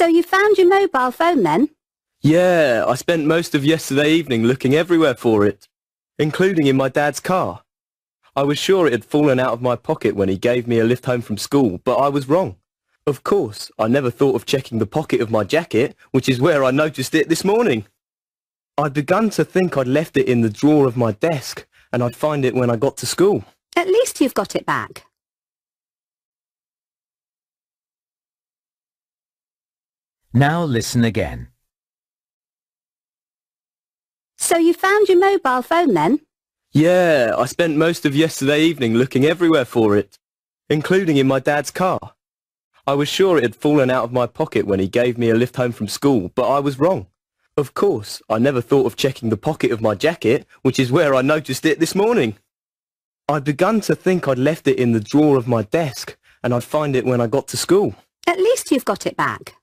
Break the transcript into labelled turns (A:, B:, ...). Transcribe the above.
A: So you found your mobile phone then?
B: Yeah, I spent most of yesterday evening looking everywhere for it, including in my dad's car. I was sure it had fallen out of my pocket when he gave me a lift home from school, but I was wrong. Of course, I never thought of checking the pocket of my jacket, which is where I noticed it this morning. I'd begun to think I'd left it in the drawer of my desk, and I'd find it when I got to school.
A: At least you've got it back.
B: Now listen again.
A: So you found your mobile phone then?
B: Yeah, I spent most of yesterday evening looking everywhere for it, including in my dad's car. I was sure it had fallen out of my pocket when he gave me a lift home from school, but I was wrong. Of course, I never thought of checking the pocket of my jacket, which is where I noticed it this morning. I'd begun to think I'd left it in the drawer of my desk, and I'd find it when I got to school.
A: At least you've got it back.